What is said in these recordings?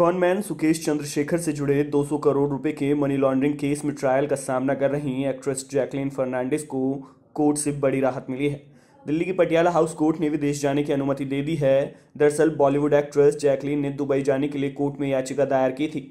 conman Sukesh Chandrashekhar से जुड़े 200 करोड़ रुपए के मनी लॉन्ड्रिंग केस में ट्रायल का सामना कर रही एक्ट्रेस जैकलिन फर्नांडिस को कोर्ट से बड़ी राहत मिली है दिल्ली की पटियाला हाउस कोर्ट ने विदेश जाने की अनुमति दे दी है दरअसल बॉलीवुड एक्ट्रेस जैकलिन ने दुबई जाने के लिए कोर्ट में याचिका दायर की थी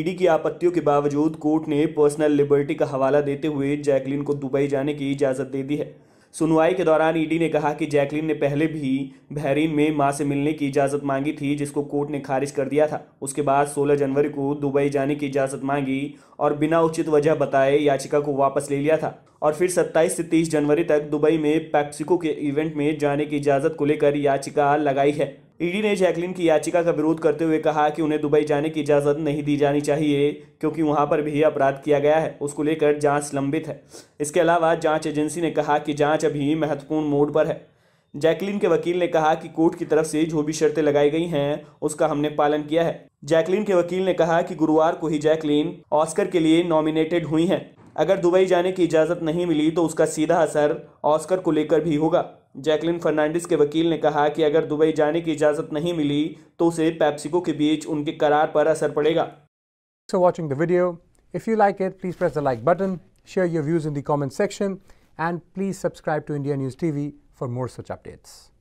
ईडी की आपत्तियों के बावजूद कोर्ट ने पर्सनल लिबर्टी का हवाला देते हुए जैकलिन को दुबई जाने की इजाज़त दे दी है सुनवाई के दौरान ईडी ने कहा कि जैकलिन ने पहले भी बहरीन में मां से मिलने की इजाज़त मांगी थी जिसको कोर्ट ने खारिज कर दिया था उसके बाद 16 जनवरी को दुबई जाने की इजाज़त मांगी और बिना उचित वजह बताए याचिका को वापस ले लिया था और फिर 27 से 30 जनवरी तक दुबई में पैक्सिको के इवेंट में जाने की इजाज़त को लेकर याचिका लगाई है ईडी ने जैकलिन की याचिका का विरोध करते हुए कहा कि उन्हें दुबई जाने की इजाज़त नहीं दी जानी चाहिए क्योंकि वहां पर भी अपराध किया गया है उसको लेकर जांच लंबित है इसके अलावा जांच एजेंसी ने कहा कि जांच अभी महत्वपूर्ण मोड पर है जैकलिन के वकील ने कहा कि कोर्ट की तरफ से जो भी शर्तें लगाई गई हैं उसका हमने पालन किया है जैकलिन के वकील ने कहा कि गुरुवार को ही जैकलिन ऑस्कर के लिए नॉमिनेटेड हुई हैं अगर दुबई जाने की इजाज़त नहीं मिली तो उसका सीधा असर ऑस्कर को लेकर भी होगा जैकलिन फर्नांडिस के वकील ने कहा कि अगर दुबई जाने की इजाज़त नहीं मिली तो उसे पैप्सिको के बीच उनके करार पर असर पड़ेगा so watching the video if you like it please press the like button share your views in the comment section and please subscribe to India News TV for more such updates